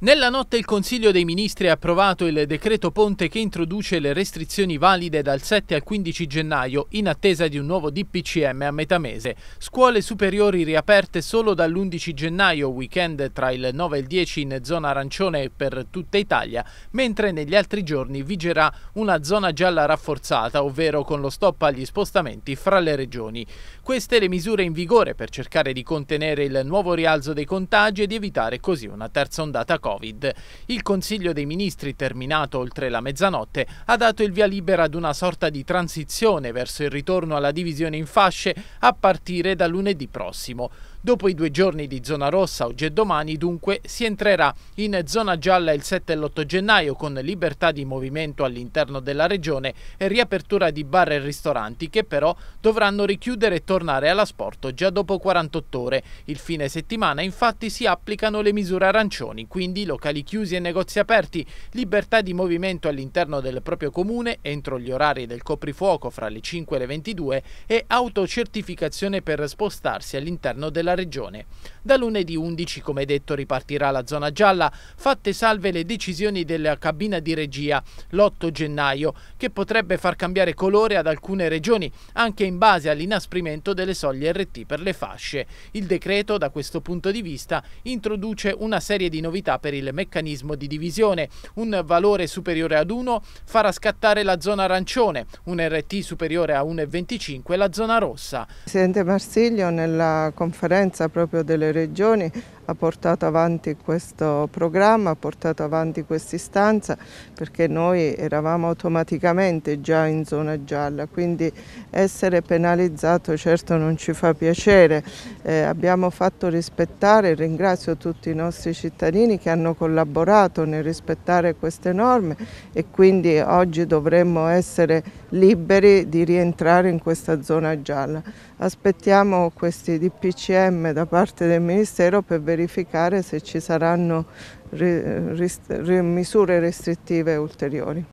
Nella notte il Consiglio dei Ministri ha approvato il decreto Ponte che introduce le restrizioni valide dal 7 al 15 gennaio in attesa di un nuovo DPCM a metà mese. Scuole superiori riaperte solo dall'11 gennaio, weekend tra il 9 e il 10 in zona arancione per tutta Italia, mentre negli altri giorni vigerà una zona gialla rafforzata, ovvero con lo stop agli spostamenti fra le regioni. Queste le misure in vigore per cercare di contenere il nuovo rialzo dei contagi e di evitare così una terza ondata Covid. Il Consiglio dei Ministri, terminato oltre la mezzanotte, ha dato il via libera ad una sorta di transizione verso il ritorno alla divisione in fasce a partire da lunedì prossimo. Dopo i due giorni di zona rossa, oggi e domani, dunque, si entrerà in zona gialla il 7 e l'8 gennaio con libertà di movimento all'interno della regione e riapertura di bar e ristoranti che però dovranno richiudere e tornare all'asporto già dopo 48 ore. Il fine settimana, infatti, si applicano le misure arancioni, quindi locali chiusi e negozi aperti, libertà di movimento all'interno del proprio comune entro gli orari del coprifuoco fra le 5 e le 22 e autocertificazione per spostarsi all'interno della regione. Da lunedì 11, come detto, ripartirà la zona gialla, fatte salve le decisioni della cabina di regia l'8 gennaio, che potrebbe far cambiare colore ad alcune regioni, anche in base all'inasprimento delle soglie RT per le fasce. Il decreto, da questo punto di vista, introduce una serie di novità per il meccanismo di divisione. Un valore superiore ad 1 farà scattare la zona arancione, un RT superiore a 1,25 la zona rossa. Presidente Marsiglio nella conferenza competenza proprio delle regioni ha portato avanti questo programma, ha portato avanti questa istanza perché noi eravamo automaticamente già in zona gialla, quindi essere penalizzato certo non ci fa piacere. Eh, abbiamo fatto rispettare, ringrazio tutti i nostri cittadini che hanno collaborato nel rispettare queste norme e quindi oggi dovremmo essere liberi di rientrare in questa zona gialla. Aspettiamo questi DPCM da parte del Ministero per vedere verificare se ci saranno misure restrittive ulteriori.